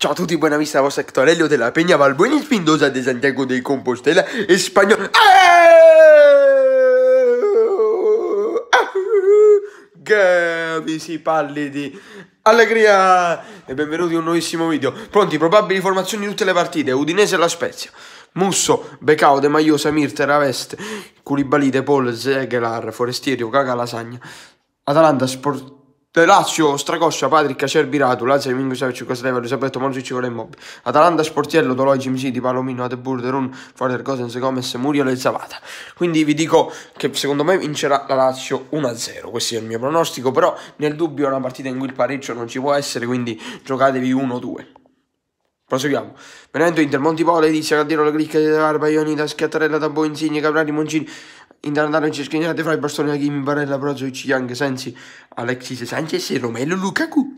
Ciao a tutti, buona vista, vostra Hectorello della Pegna Valbueni Spindosa di Santiago de Compostela e spagnolo. Gavi eh! si parli di allegria e benvenuti a un nuovissimo video. Pronti, probabili formazioni di tutte le partite, Udinese e La Spezia. Musso, Becao, De Maio, Samir, Terraveste, Culibalite, Paul, Zegelar, Forestieri, Caga, Lasagna, Atalanta, Sport... Lazio, Stracoscia, Patrick, Acerbi, Ratu, Lazio, Mingo, Savic, Costadeva, Elisabetto, Manucci, Volemmob, Atalanta, Sportiello, Toloi, Di Palomino, Adebur, Derun, Fader, Cosens, Gomez, Muriel e Zapata. Quindi vi dico che secondo me vincerà la Lazio 1-0, questo è il mio pronostico, però nel dubbio è una partita in cui il pareggio non ci può essere, quindi giocatevi 1-2. Proseguiamo. Venendo Inter, Montipolo, Edizia, Caldero, Le Clicche, Barba, Ionita, Schiattarella, Tabò, Insigne, Caprari, Moncini... In Danadano ci scrive De Vrij, Bastone, Hakimi, Barella, Brozovic, Young, Sensi, Alexis Sanchez e Romelu Lukaku.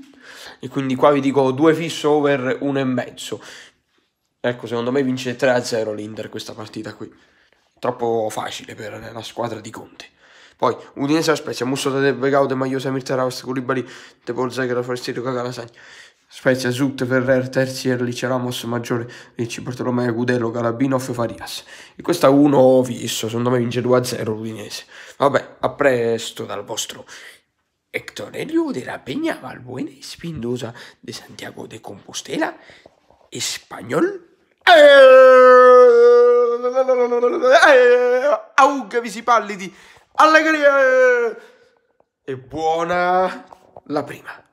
E quindi qua vi dico 2 fisso over mezzo. Ecco, secondo me vince 3-0 l'Inter questa partita qui. Troppo facile per la squadra di Conte. Poi, Udinese la Spezia, Musso, Tadeb, Gaude, Maglio, Samir, Taraus, Culibali, Depol, Zagreb, Forestiero, Caganasagna. Spezia, Zut, Ferrer, Terzier, Lice Ramos, Maggiore, Ricci, Bartolomeo, Gudelo, Galabinov, Farias. E questa 1 ho visto, secondo me vince 2-0 l'Udinese. Vabbè, a presto dal vostro Hector Eliodera, Peña, Valbuena, Spindosa, De Santiago de Compostela, Espagnol. Eh, Auga visi pallidi, allegria e buona la prima.